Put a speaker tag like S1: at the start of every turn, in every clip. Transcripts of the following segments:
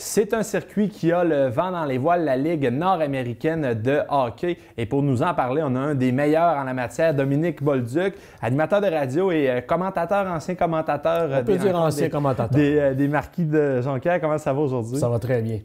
S1: C'est un circuit qui a le vent dans les voiles, la Ligue nord-américaine de hockey. Et pour nous en parler, on a un des meilleurs en la matière, Dominique Bolduc, animateur de radio et euh, commentateur, ancien commentateur. Euh, des, euh, Des, marquis de Jonquière. Comment ça va aujourd'hui? Ça va très bien.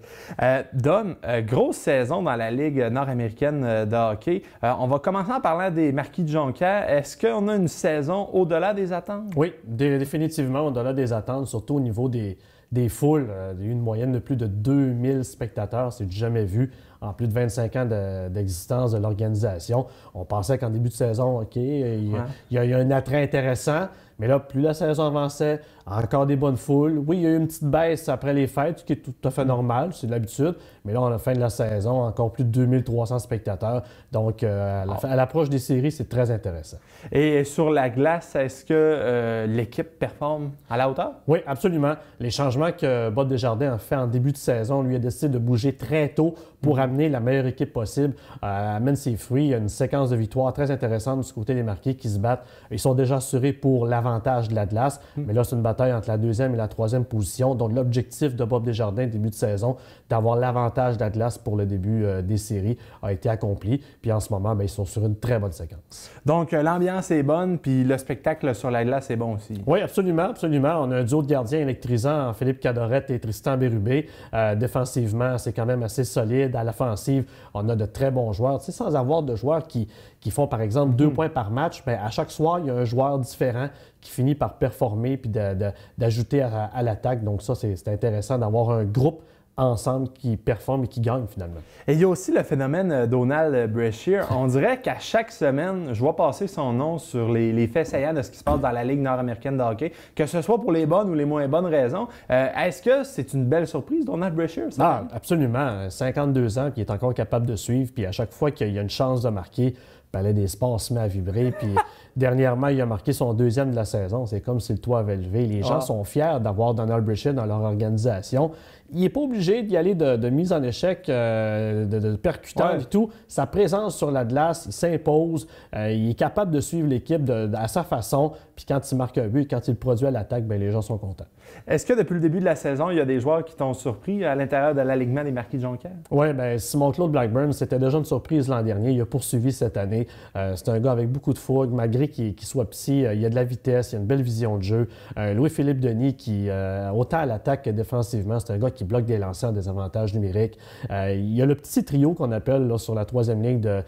S1: Don, grosse saison dans la Ligue nord-américaine de hockey. on va commencer en parlant des marquis de Jonquière. Est-ce qu'on a une saison au-delà des attentes?
S2: Oui, définitivement au-delà des attentes, surtout au niveau des des foules, euh, il une moyenne de plus de 2000 spectateurs, c'est jamais vu en plus de 25 ans d'existence de, l'organisation. On pensait qu'en début de saison, OK, il, y a, il, un attrait intéressant, mais là, plus la saison avançait, encore des bonnes foules. Oui, il y a eu une petite baisse après les fêtes, ce qui est tout à fait normal, c'est de l'habitude. Mais là, on la fin de la saison, encore plus de 2300 spectateurs. Donc, euh, ah. à l'approche des séries, c'est très intéressant.
S1: Et sur la glace, est-ce
S2: que euh, l'équipe performe à la hauteur? Oui, absolument. Les changements que Bob Desjardins a fait en début de saison, lui a décidé de bouger très tôt pour mhm. amener la meilleure équipe possible, À euh, amène ses fruits. Il y a une séquence de victoires très intéressante du côté des marqués qui se battent. Ils sont déjà assurés pour la avantage de la glace. Hmm. Mais là, c'est une bataille entre la deuxième et la troisième position, dont l'objectif de Bob Desjardins, début de saison, d'avoir l'avantage d'Atlas pour le début euh, des séries, a été accompli. Puis en ce moment, ben, ils sont sur une très bonne séquence.
S1: Donc, euh, l'ambiance est bonne, puis le spectacle sur la glace est bon aussi.
S2: Oui, absolument, absolument. On a un duo de gardiens électrisants, Philippe Cadorette et Tristan Bérubé. Euh, défensivement, c'est quand même assez solide. À l'offensive, on a de très bons joueurs. Tu sais, sans avoir de joueurs qui, qui font, par exemple, deux hmm. points par match, bien, à chaque soir, il y a un joueur différent qui finit par performer puis d'ajouter à, l'attaque. Donc ça, c'est intéressant d'avoir un groupe ensemble qui performe et qui gagne finalement.
S1: Et il y a aussi le phénomène euh, Donald Brashear. On dirait qu'à chaque semaine, je vois passer son nom sur les, faits saillants de ce qui se passe dans la Ligue nord-américaine de hockey, que ce soit pour les bonnes ou les moins bonnes raisons. Euh, est-ce que c'est une belle surprise, Donald Brashear?
S2: Ah, absolument. 52 euh, ans, puis il est encore capable de suivre, puis à chaque fois qu'il y a une chance de marquer, Palais des Sports se met à vibrer. Puis dernièrement, il a marqué son deuxième de la saison. C'est comme si le toit avait levé. Les gens ah. sont fiers d'avoir Donald Bridget dans leur organisation. Il n'est pas obligé d'y aller de, mise en échec, euh, de, percutant et tout. Sa présence sur la glace s'impose. Euh, il est capable de suivre l'équipe à sa façon. Puis quand il marque un but, quand il produit à l'attaque, ben, les gens sont contents.
S1: Est-ce que depuis le début de la saison, il y a des joueurs qui t'ont surpris à l'intérieur de l'alignement des Marquis de Jonquière?
S2: Oui, bien, Simon-Claude Blackburn, c'était déjà une surprise l'an dernier. Il a poursuivi cette année. Euh, c'est un gars avec beaucoup de fougue, malgré qu'il soit psy, euh, il a de la vitesse, il a une belle vision de jeu. Euh, Louis-Philippe Denis, qui, autant à l'attaque que défensivement, c'est un gars qui bloque des lancers en désavantage numériques. il y a le petit trio qu'on appelle sur la troisième ligne de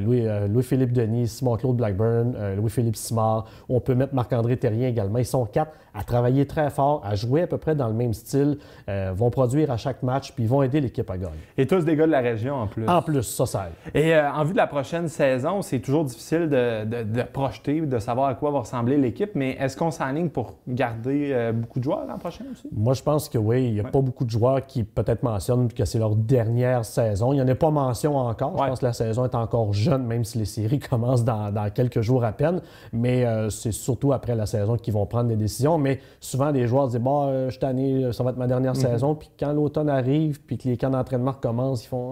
S2: Louis-Philippe Denis, Simon-Claude Blackburn, Louis-Philippe Simard. On peut mettre Marc-André Terrien également. Ils sont quatre à travailler très fort, à jouer à peu près dans le même style, vont produire à chaque match, puis vont aider l'équipe à gagner.
S1: Et tous des gars de la région en plus. En
S2: plus, ça, sert.
S1: Et en vue de la prochaine saison, c'est toujours difficile de, projeter, de savoir à quoi va ressembler l'équipe, mais est-ce qu'on s'aligne pour garder euh, beaucoup de joueurs l'an prochain aussi?
S2: Moi, je pense que oui. Il n'y a pas beaucoup de joueurs qui peut-être mentionnent que c'est leur dernière saison. Il n'y en a pas mention encore. Je pense que la saison est encore jeune, même si les séries commencent dans, quelques jours à peine. Mais euh, c'est surtout après la saison qu'ils vont prendre des décisions. Mais souvent, les joueurs disent Bon, cette euh, année, ça va être ma dernière mhm. saison. Puis quand l'automne arrive, puis que les camps d'entraînement recommencent, ils font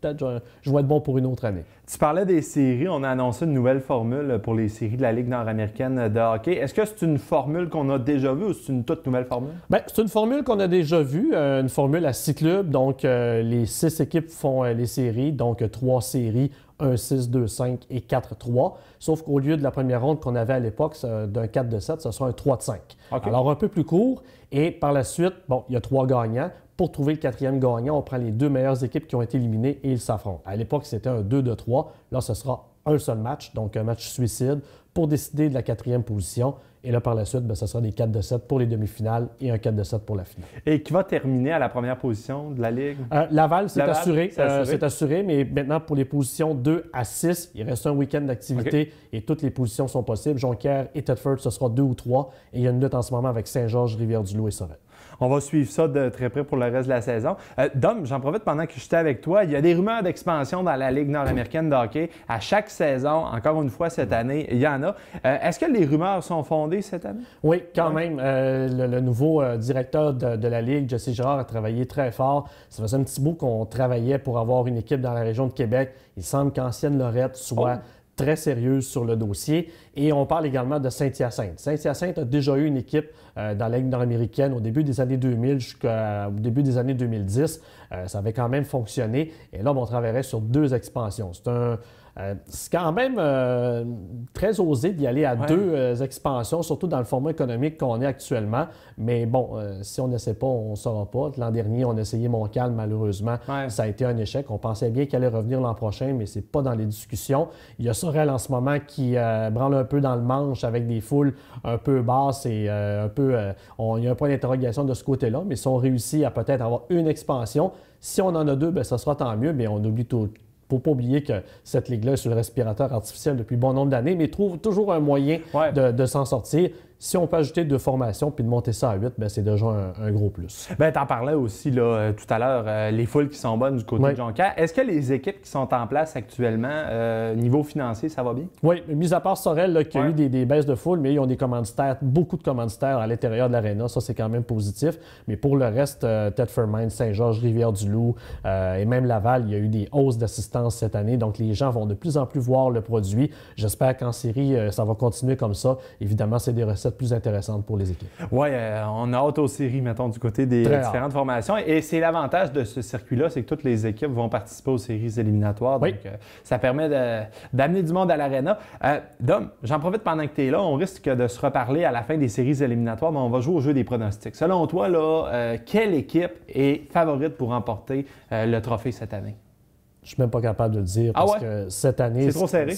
S2: Peut-être je, je vais être bon pour une autre année.
S1: Tu parlais des séries. On a annoncé une nouvelle formule pour les séries de la Ligue nord-américaine de hockey. Est-ce que c'est une formule qu'on a déjà vue ou c'est une toute nouvelle formule? Ben, c'est une formule qu'on a déjà vue, euh, une
S2: formule à six clubs. Donc, euh, les six équipes font euh, les séries, donc trois séries un 6, 2, 5 et 4, 3. Sauf qu'au lieu de la première ronde qu'on avait à l'époque d'un 4 de 7, ce sera un 3 de 5. Alors un peu plus court. Et par la suite, bon, il y a trois gagnants. Pour trouver le quatrième gagnant, on prend les deux meilleures équipes qui ont été éliminées et ils s'affrontent. À l'époque, c'était un 2 2 3. Là, ce sera un seul match, donc un match suicide, pour décider de la quatrième position. Et là, par la suite, ben, ce sera des 4 de 7 pour les demi-finales et un 4 de 7 pour la finale.
S1: Et qui va terminer à la première position de la Ligue? Euh, Laval, c'est assuré. Euh, c'est
S2: assuré. mais maintenant, pour les positions 2 à 6, il reste un week-end d'activité et toutes les positions sont possibles. Jonquière et Tedford, ce sera 2 ou 3. Et il y a une lutte en ce moment avec Saint-Georges, Rivière-du-Loup et Sorel
S1: on va suivre ça de très près pour le reste de la saison. Euh, Dom, j'en profite pendant que j'étais avec toi. Il y a des rumeurs d'expansion dans la Ligue nord-américaine de hockey à chaque saison. Encore une fois, cette année, il y en a. Euh, est-ce que les rumeurs sont fondées cette année?
S2: Oui, quand même. Euh, le, nouveau directeur de, la Ligue, Jesse Girard, a travaillé très fort. Ça faisait un petit bout qu'on travaillait pour avoir une équipe dans la région de Québec. Il semble qu'Ancienne Lorette soit oh très sérieuse sur le dossier. Et on parle également de Saint-Hyacinthe. Saint-Hyacinthe a déjà eu une équipe euh, dans la nord-américaine au début des années 2000 jusqu'au début des années 2010. Euh, ça avait quand même fonctionné. Et là, on travaillerait sur deux expansions. C'est un euh, c'est quand même euh, très osé d'y aller à deux euh, expansions, surtout dans le format économique qu'on est actuellement. Mais bon, si on n'essaie pas, on ne saura pas. L'an dernier, on a essayé Montcalm, malheureusement. Ça a été un échec. On pensait bien qu'elle allait revenir l'an prochain, mais c'est pas dans les discussions. Il y a Sorel en ce moment qui branle un peu dans le manche avec des foules un peu basses et un peu. on, il y a un point d'interrogation de ce côté-là, mais si on réussit à peut-être avoir une expansion, si on en a deux, bien, ça sera tant mieux, mais on oublie tout, faut pas oublier que cette ligue-là est sur le respirateur artificiel depuis bon nombre d'années, mais trouve toujours un moyen de s'en sortir. Si on peut ajouter deux formations puis de monter ça à 8, ben, c'est déjà un, gros plus.
S1: Bien, en parlais aussi là, euh, tout à l'heure, euh, les foules qui sont bonnes du côté de Jonquière. Est-ce que les équipes qui sont en place actuellement, euh, niveau financier, ça va bien?
S2: Oui, mis à part Sorel là, qui a eu des, baisses de foule, mais ils ont des commanditaires, beaucoup de commanditaires à l'intérieur de l'aréna. Ça, c'est quand même positif. Mais pour le reste, euh, Thetford Saint-Georges, Rivière-du-Loup et même Laval, il y a eu des hausses d'assistance cette année. Donc, les gens vont de plus en plus voir le produit. J'espère qu'en série, ça va continuer comme ça. Évidemment, c'est des recettes plus intéressante pour les équipes.
S1: Oui, euh, on a hâte aux séries, mettons, du côté des différentes formations. Et c'est l'avantage de ce circuit-là, c'est que toutes les équipes vont participer aux séries éliminatoires. Donc, euh, ça permet d'amener du monde à l'arena. Euh, Dom, j'en profite pendant que tu es là. On risque de se reparler à la fin des séries éliminatoires, mais on va jouer au jeu des pronostics. Selon toi, là, quelle équipe est favorite pour remporter le trophée cette année?
S2: Je ne suis même pas capable de le dire ah parce que cette année. C'est trop serré.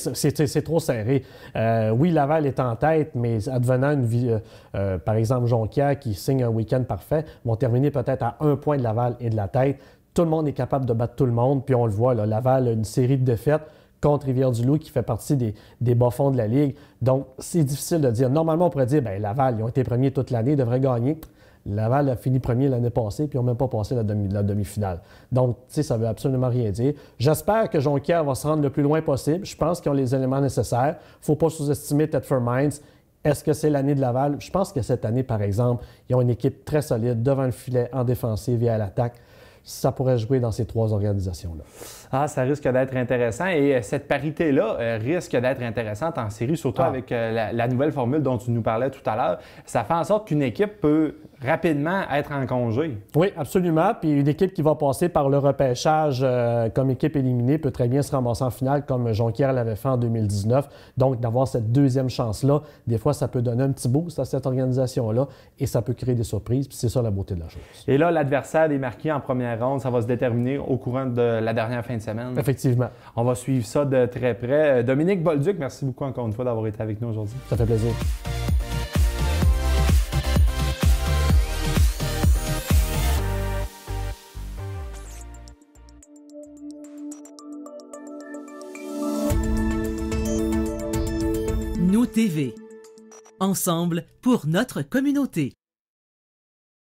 S2: C'est trop serré. Euh, oui, Laval est en tête, mais advenant une vie. Euh, euh, par exemple, Jonquière qui signe un week-end parfait, vont terminer peut-être à un point de Laval et de la tête. Tout le monde est capable de battre tout le monde, puis on le voit, Laval a une série de défaites contre Rivière-du-Loup qui fait partie des, des bas-fonds de la Ligue. Donc, c'est difficile de dire. Normalement, on pourrait dire, ben, Laval, ils ont été premiers toute l'année, devraient gagner. Laval a fini premier l'année passée, puis ils n'ont même pas passé la, demi, finale Donc, tu sais, ça ne veut absolument rien dire. J'espère que Jonquière va se rendre le plus loin possible. Je pense qu'ils ont les éléments nécessaires. faut pas sous-estimer Ted Mines. Est-ce que c'est l'année de Laval? Je pense que cette année, par exemple, ils ont une équipe très solide devant le filet, en défensive et à l'attaque ça pourrait jouer dans ces trois organisations-là.
S1: Ah, ça risque d'être intéressant et euh, cette parité-là euh, risque d'être intéressante en série, surtout ah. avec euh, la, nouvelle formule dont tu nous parlais tout à l'heure. Ça fait en sorte qu'une équipe peut rapidement être en congé. Oui, absolument.
S2: Puis une équipe qui va passer par le repêchage euh, comme équipe éliminée peut très bien se ramasser en finale comme Jonquière l'avait fait en 2019. Donc d'avoir cette deuxième chance-là, des fois ça peut donner un petit boost à cette organisation-là et ça peut créer des surprises. Puis c'est ça la beauté de la chose.
S1: Et là, l'adversaire est marqué en première ronde. Ça va se déterminer au courant de la dernière fin de semaine. Effectivement. On va suivre ça de très près. Euh, Dominique Bolduc, merci beaucoup encore une fois d'avoir été avec nous aujourd'hui. Ça fait plaisir. TV. Ensemble
S2: pour notre communauté.